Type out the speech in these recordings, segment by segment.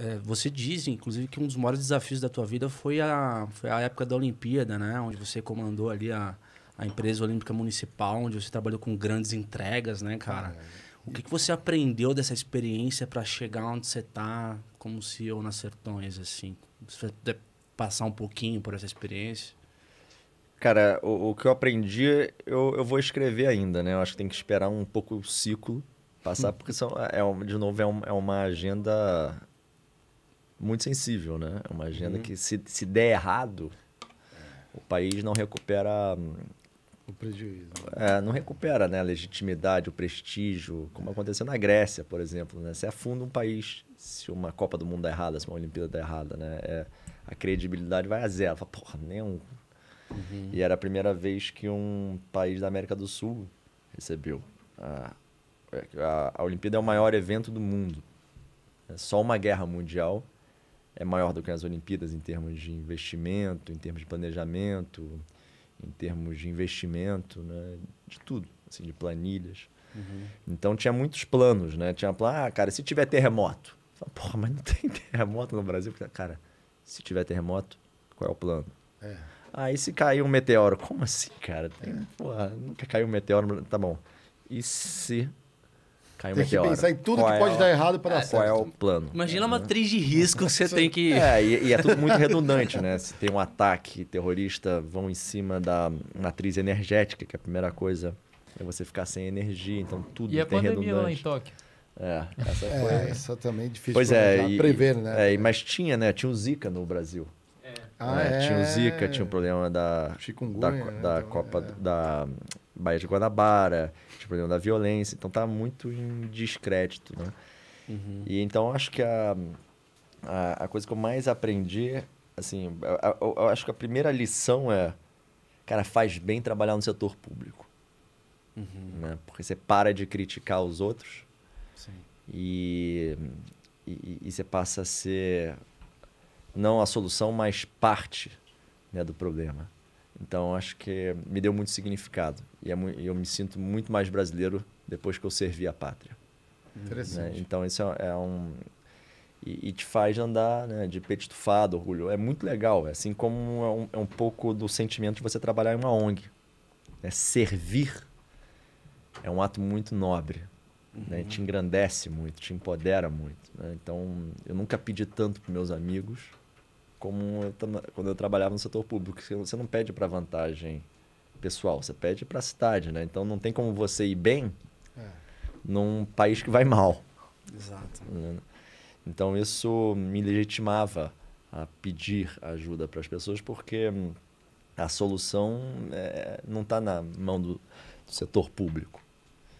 é, você diz, inclusive, que um dos maiores desafios da tua vida foi a, foi a época da Olimpíada, né? Onde você comandou ali a, a empresa olímpica municipal, onde você trabalhou com grandes entregas, né, cara? É. O que, que você aprendeu dessa experiência para chegar onde você tá como CEO nas Sertões, assim? Se você puder passar um pouquinho por essa experiência. Cara, o, o que eu aprendi, eu, eu vou escrever ainda, né? Eu acho que tem que esperar um pouco o ciclo passar, porque são, é, é de novo, é, um, é uma agenda muito sensível, né? É uma agenda uhum. que, se, se der errado, o país não recupera. Hum, o prejuízo. É, não recupera né, a legitimidade, o prestígio, como é. aconteceu na Grécia, por exemplo. Né? Você afunda um país se uma Copa do Mundo dá errada, se uma Olimpíada dá errada, né? É, a credibilidade vai a zero. Fala, porra, nem um. Uhum. E era a primeira vez que um país da América do Sul recebeu. A, a, a Olimpíada é o maior evento do mundo. É só uma guerra mundial é maior do que as Olimpíadas em termos de investimento, em termos de planejamento, em termos de investimento, né? de tudo, assim, de planilhas. Uhum. Então tinha muitos planos, né? Tinha plano, ah, cara, se tiver terremoto. Porra, mas não tem terremoto no Brasil? Cara, se tiver terremoto, qual é o plano? É. e se cair um meteoro, como assim, cara? Tem, é. Porra, nunca caiu um meteoro, tá bom. E se Caiu tem que pensar em tudo qual que é pode é, dar errado para é, certo. Qual é o plano? Imagina uma matriz uhum. de risco que você tem que... É, e, e, é tudo muito redundante, né? Se tem um ataque terrorista, vão em cima da matriz energética, que é a primeira coisa, é você ficar sem energia, então tudo e tem redundante. E a pandemia lá em Tóquio? É, essa é, foi... É, essa também é difícil pois é, e, prever, né? É, mas tinha, né? Tinha o Zika no Brasil. É. Ah, é. Tinha o Zika, tinha o problema da... Chikungunya, da, né? da então, Copa... Da Baía de Guanabara, de problema da violência. Então tá muito em descrédito, né? Uhum. E então acho que a, a, a, coisa que eu mais aprendi, assim, eu acho que a primeira lição é, cara, faz bem trabalhar no setor público. Uhum. Né? Porque você para de criticar os outros e, e, e, você passa a ser não a solução, mas parte né, do problema. Então acho que me deu muito significado. É e eu me sinto muito mais brasileiro depois que eu servi a pátria. Interessante. Né? Então isso é, é um. E, e, te faz andar né, de peito estufado, orgulho. É muito legal. É assim como é um, é um pouco do sentimento de você trabalhar em uma ONG. é Servir é um ato muito nobre. Né? Uhum. Né? Te engrandece muito, te empodera muito. Né? Então eu nunca pedi tanto para meus amigos como eu, quando eu trabalhava no setor público. Você não pede para vantagem pessoal, você pede para a cidade, né? Então não tem como você ir bem é. num país que vai mal. Exato. Né? Então isso me legitimava a pedir ajuda para as pessoas porque hum, a solução é, não está na mão do, setor público.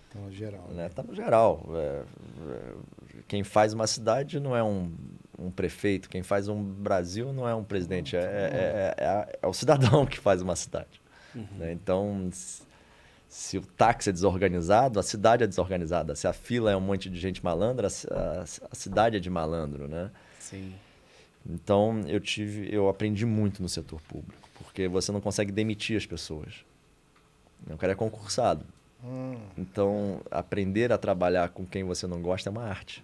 Está no geral. Está né? né? Tá no geral. É, é, quem faz uma cidade não é um um prefeito, quem faz um Brasil não é um presidente, é, é, é o cidadão que faz uma cidade. Uhum. Né? Então, se o táxi é desorganizado, a cidade é desorganizada. Se a fila é um monte de gente malandra, a, a cidade é de malandro, né? Sim. Então, eu tive, eu aprendi muito no setor público, porque você não consegue demitir as pessoas. O cara é concursado. Hum. Então, aprender a trabalhar com quem você não gosta é uma arte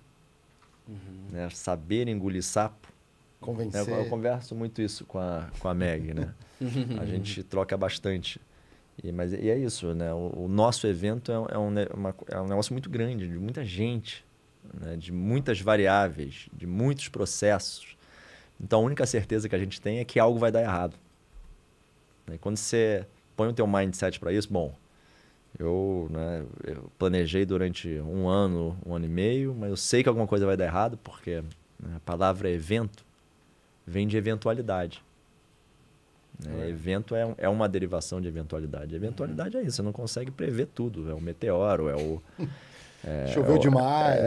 né? Saber engolir sapo. Convencer. Eu, é, eu, converso muito isso com a, com a Meg, né? a gente troca bastante. E, mas e é isso, né? O, o nosso evento é, é, um, uma, é um negócio muito grande, de muita gente, né? de muitas variáveis, de muitos processos. Então a única certeza que a gente tem é que algo vai dar errado. E né? quando você põe o teu mindset para isso, bom, eu, né, eu planejei durante um ano, um ano e meio, mas eu sei que alguma coisa vai dar errado, porque né, a palavra evento vem de eventualidade. É, evento é, é uma derivação de eventualidade. Eventualidade uhum. é isso, você não consegue prever tudo. É o meteoro, é o. É, Choveu demais. É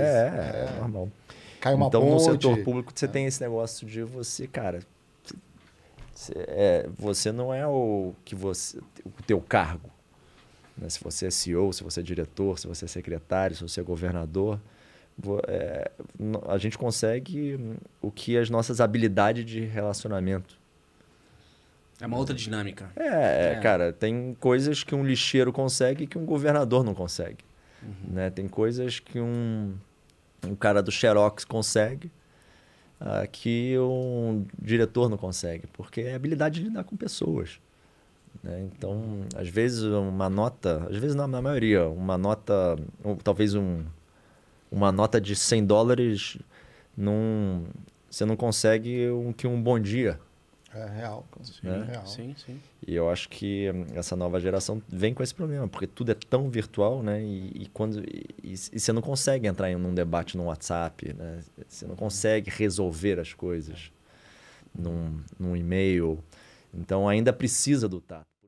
é, é, é, normal. caiu uma então, ponte. no setor público, você tem é. esse negócio de você, cara. Você, você não é o que você. O teu cargo. Né? Se você é CEO, se você é diretor, se você é secretário, se você é governador, é, a gente consegue o que as nossas habilidades de relacionamento. É uma outra dinâmica. É, é. é. cara, tem coisas que um lixeiro consegue que um governador não consegue. Uhum. Né? Tem coisas que um, um cara do Xerox consegue uh, que um diretor não consegue, porque é habilidade de lidar com pessoas. Né? Então, às vezes uma nota, às vezes na, na maioria, uma nota, ou, talvez um, uma nota de 100 dólares, num, você não consegue um, que um bom dia. É real. Sim, né? real. Sim, sim. E eu acho que essa nova geração vem com esse problema, porque tudo é tão virtual, né? E, e quando e, e, você não consegue entrar em um debate no WhatsApp, né? Você não uhum. consegue resolver as coisas é. num, num e-mail. Então ainda precisa do tato.